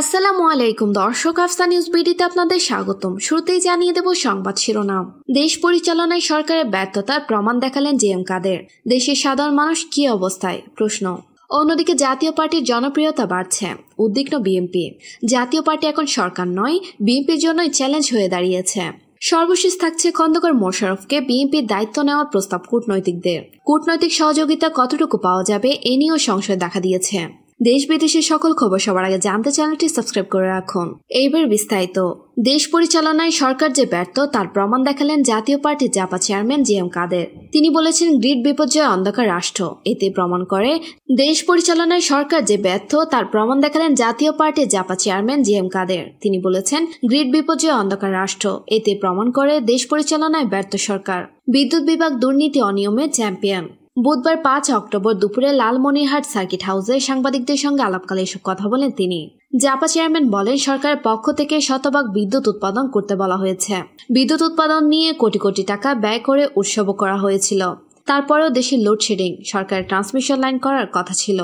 আসসালামু আলাইকুম দর্শক আফসান নিউজ বিডিতে আপনাদের স্বাগতম শুরুতেই জানিয়ে দেব সংবাদ শিরোনাম দেশ পরিচালনায় সরকারের ব্যর্থতার প্রমাণ দেখালেন জে এম কাদের দেশের সাধারণ মানুষ কি অবস্থায় প্রশ্ন অন্যদিকে জাতীয় পার্টির জনপ্রিয়তা বাড়ছে উদ্বিগ্ন বিএনপি জাতীয় পার্টি এখন সরকার নয় বিএনপির জন্যই চ্যালেঞ্জ হয়ে দাঁড়িয়েছে সর্বশেষ থাকছে খন্দকার মোশারফকে বিএনপির দায়িত্ব নেওয়ার প্রস্তাব কূটনৈতিকদের কূটনৈতিক সহযোগিতা কতটুকু পাওয়া যাবে এ নিয়েও সংশয় দেখা দিয়েছে দেশ বিদেশের সকল খবর সবার আগে জানতে চ্যানেলটি সাবস্ক্রাইব করে রাখুন এইবার বিস্তারিত দেশ পরিচালনায় সরকার যে ব্যর্থ তার প্রমাণ দেখালেন জাতীয় পার্টির Japa chairman G M Kader তিনি বলেছেন গ্রিড বিপর্যয় অন্ধকার রাষ্ট্র এতে প্রমাণ করে দেশ পরিচালনায় সরকার যে ব্যর্থ তার প্রমাণ দেখালেন জাতীয় পার্টির Japa chairman G M Kader তিনি বলেছেন গ্রিড বিপর্যয় অন্ধকার রাষ্ট্র এতে প্রমাণ করে দেশ পরিচালনায় ব্যর্থ সরকার বিদ্যুৎ বিভাগ দুর্নীতি অনিয়মে চ্যাম্পিয়ন বুধবার পাঁচ অক্টোবর দুপুরে লালমনিরহাট সার্কিট হাউসে সাংবাদিকদের সঙ্গে আলাপকালে এসব কথা বলেন তিনি জাপা চেয়ারম্যান বলেন সরকারের পক্ষ থেকে শতভাগ বিদ্যুৎ উৎপাদন করতে বলা হয়েছে বিদ্যুৎ উৎপাদন নিয়ে কোটি কোটি টাকা ব্যয় করে উৎসব করা হয়েছিল তারপরেও দেশের লোডশেডিং সরকারের ট্রান্সমিশন লাইন করার কথা ছিল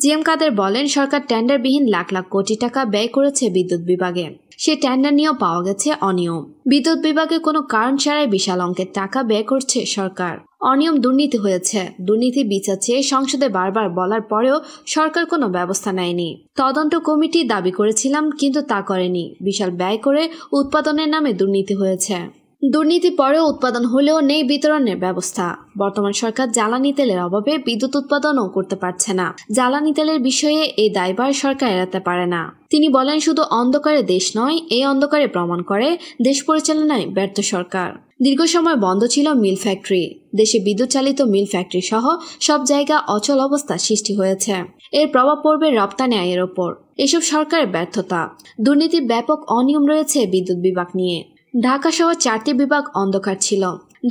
জিএম কাদের বলেন সরকার ট্যান্ডারবিহীন লাখ লাখ কোটি টাকা ব্যয় করেছে বিদ্যুৎ বিভাগে সে টেন্ডার নিয়েও পাওয়া গেছে অনিয়ম বিদ্যুৎ বিভাগে কোনো কারণ ছাড়াই বিশাল অঙ্কের টাকা ব্যয় করছে সরকার অনিয়ম দুর্নীতি হয়েছে দুর্নীতি বিচার চেয়ে সংসদে বারবার বলার পরেও সরকার কোনো ব্যবস্থা নেয়নি তদন্ত কমিটি দাবি করেছিলাম কিন্তু তা করেনি বিশাল ব্যয় করে উৎপাদনের নামে দুর্নীতি হয়েছে দুর্নীতি পরেও উৎপাদন হলেও নেই বিতরণের ব্যবস্থা বর্তমান সরকার জ্বালানি তেলের অভাবে বিদ্যুৎ উৎপাদনও করতে পারছে না জ্বালানি তেলের বিষয়ে এই দায়ভার সরকার এড়াতে পারে না তিনি বলেন শুধু অন্ধকারে দেশ নয় এই অন্ধকারে প্রমাণ করে দেশ পরিচালনায় ব্যর্থ সরকার দীর্ঘ সময় বন্ধ ছিল মিল ফ্যাক্টরি দেশে বিদ্যুৎ চালিত মিল ফ্যাক্টরি সহ সব জায়গা অচল অবস্থা সৃষ্টি হয়েছে এর প্রভাব পড়বে রপ্তানি আয়ের ওপর এসব সরকারের ব্যর্থতা দুর্নীতির ব্যাপক অনিয়ম রয়েছে বিদ্যুৎ বিভাগ নিয়ে ঢাকা সহ চারটি বিভাগ অন্ধকার ছিল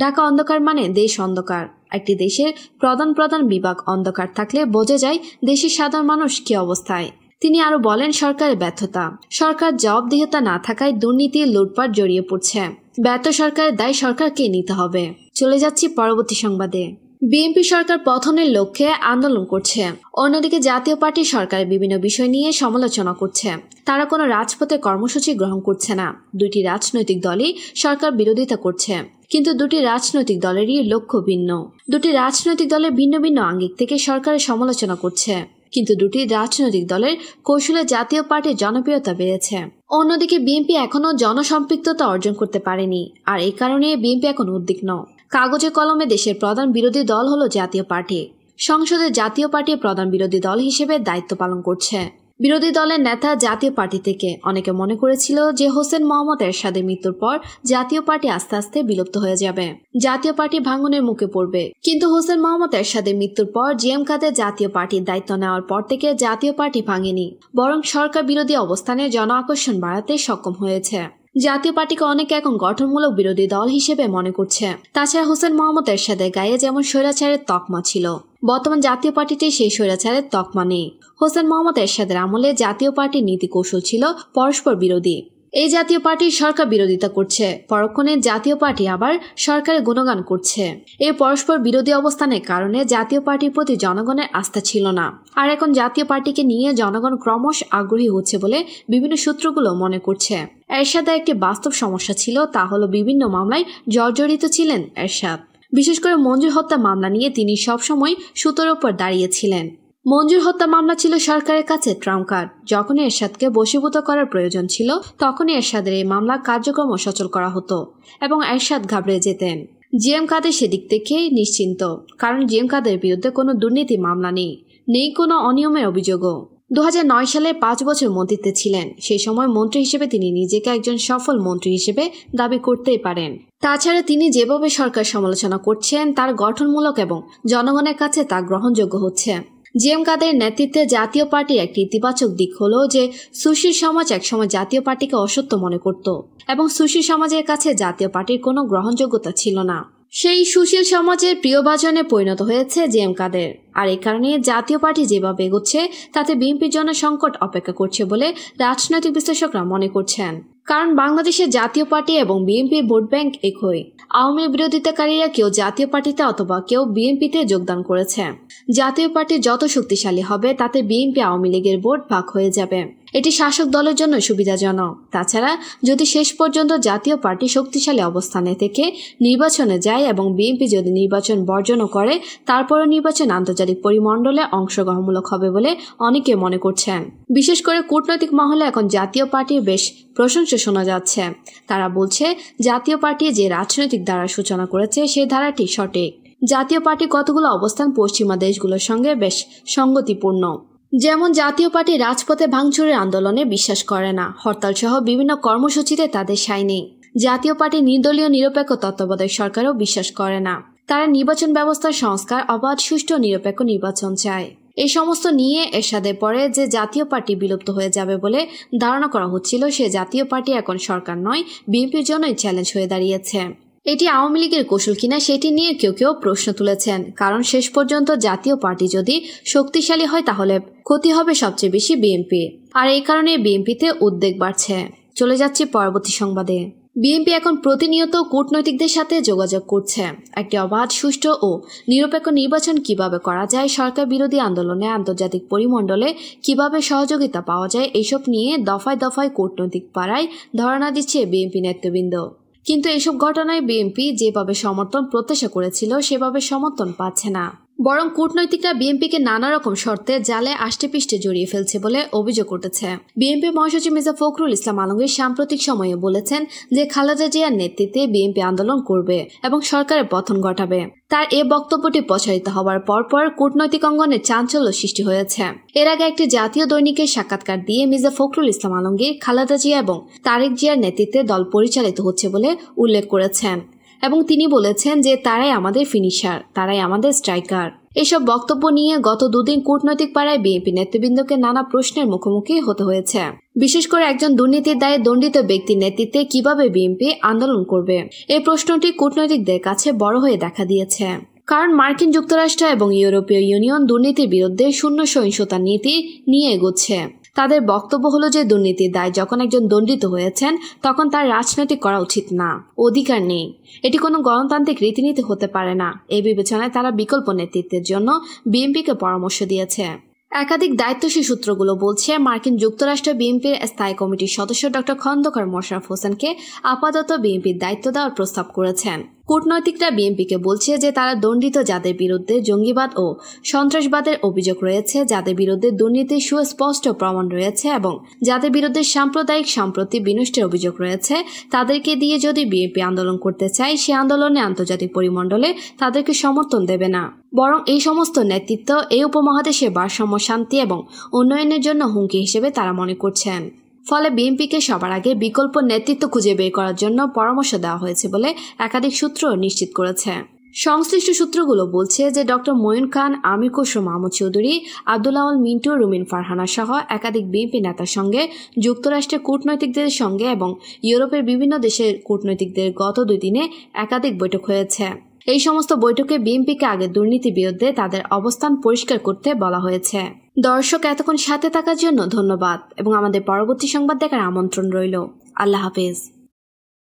ঢাকা অন্ধকার মানে দেশ অন্ধকার একটি দেশের প্রধান প্রধান বিভাগ অন্ধকার থাকলে বোঝা যায় দেশের সাধারণ মানুষ কি অবস্থায় তিনি আরো বলেন সরকারের ব্যর্থতা সরকার জবাবদিহিতা না থাকায় দুর্নীতি লুটপাট জড়িয়ে পড়ছে ব্যর্থ সরকারের দায় সরকারকে নিতে হবে চলে যাচ্ছি পরবর্তী সংবাদে বিএনপি সরকার পথনের লক্ষ্যে আন্দোলন করছে অন্যদিকে জাতীয় পার্টি সরকার বিভিন্ন বিষয় নিয়ে সমালোচনা করছে তারা কোনো রাজপথে কর্মসূচি গ্রহণ করছে না দুইটি রাজনৈতিক দলই সরকার বিরোধিতা করছে কিন্তু দুটি রাজনৈতিক দলেরই লক্ষ্য ভিন্ন দুটি রাজনৈতিক দলের ভিন্ন ভিন্ন আঙ্গিক থেকে সরকারের সমালোচনা করছে কিন্তু দুটি রাজনৈতিক দলের কৌশলে জাতীয় পার্টির জনপ্রিয়তা বেড়েছে অন্যদিকে বিএনপি এখনও জনসম্পৃক্ততা অর্জন করতে পারেনি আর এই কারণে বিএনপি এখন উদ্বিগ্ন কাগজে কলমে দেশের প্রধান বিরোধী দল হল জাতীয় পার্টি সংসদে জাতীয় পার্টি প্রধান বিরোধী দল হিসেবে দায়িত্ব পালন করছে বিরোধী দলের নেতা জাতীয় পার্টি থেকে অনেকে মনে করেছিল যে হোসেন মোহাম্মদ এরশাদের মৃত্যুর পর জাতীয় পার্টি আস্তে আস্তে বিলুপ্ত হয়ে যাবে জাতীয় পার্টি ভাঙনের মুখে পড়বে কিন্তু হোসেন মোহাম্মদ এরশাদের মৃত্যুর পর জিএম খাতে জাতীয় পার্টির দায়িত্ব নেওয়ার পর থেকে জাতীয় পার্টি ভাঙেনি বরং সরকার বিরোধী অবস্থানে জন আকর্ষণ বাড়াতে সক্ষম হয়েছে জাতীয় পার্টিকে অনেক এখন গঠনমূলক বিরোধী দল হিসেবে মনে করছে তাছাড়া হোসেন মোহাম্মদ এরশাদের গায়ে যেমন স্বৈরাচারের তকমা ছিল বর্তমান জাতীয় পার্টিতে সেই স্বৈরাচারের তকমা নেই হোসেন মোহাম্মদ এরশাদের আমলে জাতীয় পার্টির নীতি কৌশল ছিল পরস্পর বিরোধী এই জাতীয় পার্টি সরকার বিরোধিতা করছে পরক্ষণে জাতীয় পার্টি আবার সরকারের গুণগান করছে এই পরস্পর বিরোধী অবস্থানের কারণে জাতীয় পার্টির প্রতি জনগণের আস্থা ছিল না আর এখন জাতীয় পার্টিকে নিয়ে জনগণ ক্রমশ আগ্রহী হচ্ছে বলে বিভিন্ন সূত্রগুলো মনে করছে এরশাদে একটি বাস্তব সমস্যা ছিল তা হলো বিভিন্ন মামলায় জর্জরিত ছিলেন এরশাদ বিশেষ করে মঞ্জুর হত্যা মামলা নিয়ে তিনি সবসময় সুতোর ওপর দাঁড়িয়েছিলেন মঞ্জুর হত্যা মামলা ছিল সরকারের কাছে ট্রাম কার্ড যখনই এরশাদকে বশীভূত করার প্রয়োজন ছিল তখনই এরশাদের এই মামলা কার্যক্রম সচল করা হতো এবং এরশাদ ঘাবড়ে যেতেন জিএম কাদের সেদিক থেকে নিশ্চিন্ত কারণ জিএম কাদের বিরুদ্ধে কোনো দুর্নীতি মামলা নেই নেই কোনো অনিয়মের অভিযোগও দু সালে পাঁচ বছর মন্ত্রিত্বে ছিলেন সেই সময় মন্ত্রী হিসেবে তিনি নিজেকে একজন সফল মন্ত্রী হিসেবে দাবি করতেই পারেন তাছাড়া তিনি যেভাবে সরকার সমালোচনা করছেন তার গঠনমূলক এবং জনগণের কাছে তা গ্রহণযোগ্য হচ্ছে জিএম কাদের নেতৃত্বে জাতীয় পার্টির একটি ইতিবাচক দিক হল যে সুশীল সমাজ একসময় জাতীয় পার্টিকে অসত্য মনে করত এবং সুশীল সমাজের কাছে জাতীয় পার্টির কোনো গ্রহণযোগ্যতা ছিল না সেই সুশীল সমাজের প্রিয়ভাজনে পরিণত হয়েছে জিএম কাদের আর এই কারণে জাতীয় পার্টি যেভাবে এগোচ্ছে তাতে বিএনপির জন্য সংকট অপেক্ষা করছে বলে রাজনৈতিক বিশ্লেষকরা মনে করছেন কারণ বাংলাদেশের জাতীয় পার্টি এবং বিএনপির ভোট ব্যাংক একই আওয়ামী বিরোধিতাকারীরা কেউ জাতীয় পার্টিতে অথবা কেউ বিএনপিতে যোগদান করেছে জাতীয় পার্টি যত শক্তিশালী হবে তাতে বিএনপি আওয়ামী লীগের ভোট ভাগ হয়ে যাবে এটি শাসক দলের জন্য সুবিধাজনক তাছাড়া যদি শেষ পর্যন্ত জাতীয় পার্টি শক্তিশালী অবস্থানে থেকে নির্বাচনে যায় এবং বিএনপি যদি নির্বাচন বর্জনও করে তারপরও নির্বাচন আন্তর্জাতিক পরিমণ্ডলে অংশগ্রহণমূলক হবে বলে অনেকে মনে করছেন বিশেষ করে কূটনৈতিক মহলে এখন জাতীয় পার্টির বেশ প্রশংসা শোনা যাচ্ছে তারা বলছে জাতীয় পার্টি যে রাজনৈতিক ধারা সূচনা করেছে সে ধারাটি সঠিক জাতীয় পার্টি কতগুলো অবস্থান পশ্চিমা দেশগুলোর সঙ্গে বেশ সঙ্গতিপূর্ণ যেমন জাতীয় পার্টি রাজপথে ভাঙচুরের আন্দোলনে বিশ্বাস করে না হরতাল সহ বিভিন্ন কর্মসূচিতে তাদের সাই নেই জাতীয় পার্টি নির্দলীয় নিরপেক্ষ তত্ত্বাবধায়ক সরকারও বিশ্বাস করে না তারা নির্বাচন ব্যবস্থার সংস্কার অবাধ সুষ্ঠু নিরপেক্ষ নির্বাচন চায় এই সমস্ত নিয়ে এরশাদে পরে যে জাতীয় পার্টি বিলুপ্ত হয়ে যাবে বলে ধারণা করা হচ্ছিল সে জাতীয় পার্টি এখন সরকার নয় বিএনপির জন্যই চ্যালেঞ্জ হয়ে দাঁড়িয়েছে এটি আওয়ামী লীগের কৌশল কিনা সেটি নিয়ে কেউ কেউ প্রশ্ন তুলেছেন কারণ শেষ পর্যন্ত জাতীয় পার্টি যদি শক্তিশালী হয় তাহলে ক্ষতি হবে সবচেয়ে বেশি বিএনপি আর এই কারণে বিএনপিতে উদ্বেগ বাড়ছে চলে যাচ্ছে পরবর্তী সংবাদে বিএনপি এখন প্রতিনিয়ত কূটনৈতিকদের সাথে যোগাযোগ করছে একটি অবাধ সুষ্ঠু ও নিরপেক্ষ নির্বাচন কিভাবে করা যায় সরকার বিরোধী আন্দোলনে আন্তর্জাতিক পরিমণ্ডলে কিভাবে সহযোগিতা পাওয়া যায় এইসব নিয়ে দফায় দফায় কূটনৈতিক পাড়ায় ধারণা দিচ্ছে বিএনপি নেতৃবৃন্দ কিন্তু এসব ঘটনায় বিএনপি যেভাবে সমর্থন প্রত্যাশা করেছিল সেভাবে সমর্থন পাচ্ছে না বরং কূটনৈতিকরা বিএনপিকে নানা রকম শর্তে জালে পিষ্টে জড়িয়ে ফেলছে বলে অভিযোগ উঠেছে বিএনপি মহাসচিব মির্জা ফখরুল ইসলাম আলমগীর সাম্প্রতিক সময়ে বলেছেন যে খালেদা জিয়ার নেতৃত্বে বিএনপি আন্দোলন করবে এবং সরকারের পথন ঘটাবে তার এ বক্তব্যটি প্রচারিত হওয়ার পরপর কূটনৈতিক অঙ্গনে চাঞ্চল্য সৃষ্টি হয়েছে এর আগে একটি জাতীয় দৈনিকের সাক্ষাৎকার দিয়ে মির্জা ফখরুল ইসলাম আলমগীর খালেদা জিয়া এবং তারেক জিয়ার নেতৃত্বে দল পরিচালিত হচ্ছে বলে উল্লেখ করেছেন এবং তিনি বলেছেন যে তারাই আমাদের ফিনিশার তারাই আমাদের স্ট্রাইকার এসব বক্তব্য নিয়ে গত দুদিন কূটনৈতিক পাড়ায় বিএনপি নেতৃবৃন্দকে নানা প্রশ্নের মুখোমুখি হতে হয়েছে বিশেষ করে একজন দুর্নীতির দায়ে দণ্ডিত ব্যক্তির নেতৃত্বে কিভাবে বিএনপি আন্দোলন করবে এই প্রশ্নটি কূটনৈতিকদের কাছে বড় হয়ে দেখা দিয়েছে কারণ মার্কিন যুক্তরাষ্ট্র এবং ইউরোপীয় ইউনিয়ন দুর্নীতির বিরুদ্ধে শূন্য সহিংসতার নীতি নিয়ে এগোচ্ছে তাদের বক্তব্য হলো যে দুর্নীতির দায় যখন একজন দণ্ডিত হয়েছেন তখন তার রাজনৈতিক করা উচিত না অধিকার নেই এটি কোনো গণতান্ত্রিক রীতিনীতি হতে পারে না এই বিবেচনায় তারা বিকল্প নেতৃত্বের জন্য বিএনপিকে পরামর্শ দিয়েছে একাধিক দায়িত্বশীল সূত্রগুলো বলছে মার্কিন যুক্তরাষ্ট্র বিএনপির স্থায়ী কমিটির সদস্য ডক্টর খন্দকার মোশারফ হোসেনকে আপাতত বিএনপির দায়িত্ব দেওয়ার প্রস্তাব করেছেন কূটনৈতিকরা বিএনপিকে বলছে যে তারা দণ্ডিত যাদের বিরুদ্ধে জঙ্গিবাদ ও সন্ত্রাসবাদের অভিযোগ রয়েছে যাদের বিরুদ্ধে দুর্নীতির সুস্পষ্ট প্রমাণ রয়েছে এবং যাদের বিরুদ্ধে সাম্প্রদায়িক সম্প্রতি বিনষ্টের অভিযোগ রয়েছে তাদেরকে দিয়ে যদি বিএনপি আন্দোলন করতে চায় সে আন্দোলনে আন্তর্জাতিক পরিমণ্ডলে তাদেরকে সমর্থন দেবে না বরং এই সমস্ত নেতৃত্ব এই উপমহাদেশে ভারসাম্য শান্তি এবং উন্নয়নের জন্য হুমকি হিসেবে তারা মনে করছেন ফলে বিএনপিকে সবার আগে বিকল্প নেতৃত্ব খুঁজে বের করার জন্য পরামর্শ দেওয়া হয়েছে বলে একাধিক সূত্র নিশ্চিত করেছে সংশ্লিষ্ট সূত্রগুলো বলছে যে ডক্টর ময়ুন খান আমির খসরু মাহমুদ চৌধুরী আবদুল্লাউল মিন্টু রুমিন ফারহানা সহ একাধিক বিএনপি নেতার সঙ্গে যুক্তরাষ্ট্রের কূটনৈতিকদের সঙ্গে এবং ইউরোপের বিভিন্ন দেশের কূটনৈতিকদের গত দুই দিনে একাধিক বৈঠক হয়েছে এই সমস্ত বৈঠকে বিএনপিকে আগে দুর্নীতি বিরুদ্ধে তাদের অবস্থান পরিষ্কার করতে বলা হয়েছে দর্শক এতক্ষণ সাথে থাকার জন্য ধন্যবাদ এবং আমাদের পরবর্তী সংবাদ দেখার আমন্ত্রণ রইল আল্লাহ হাফেজ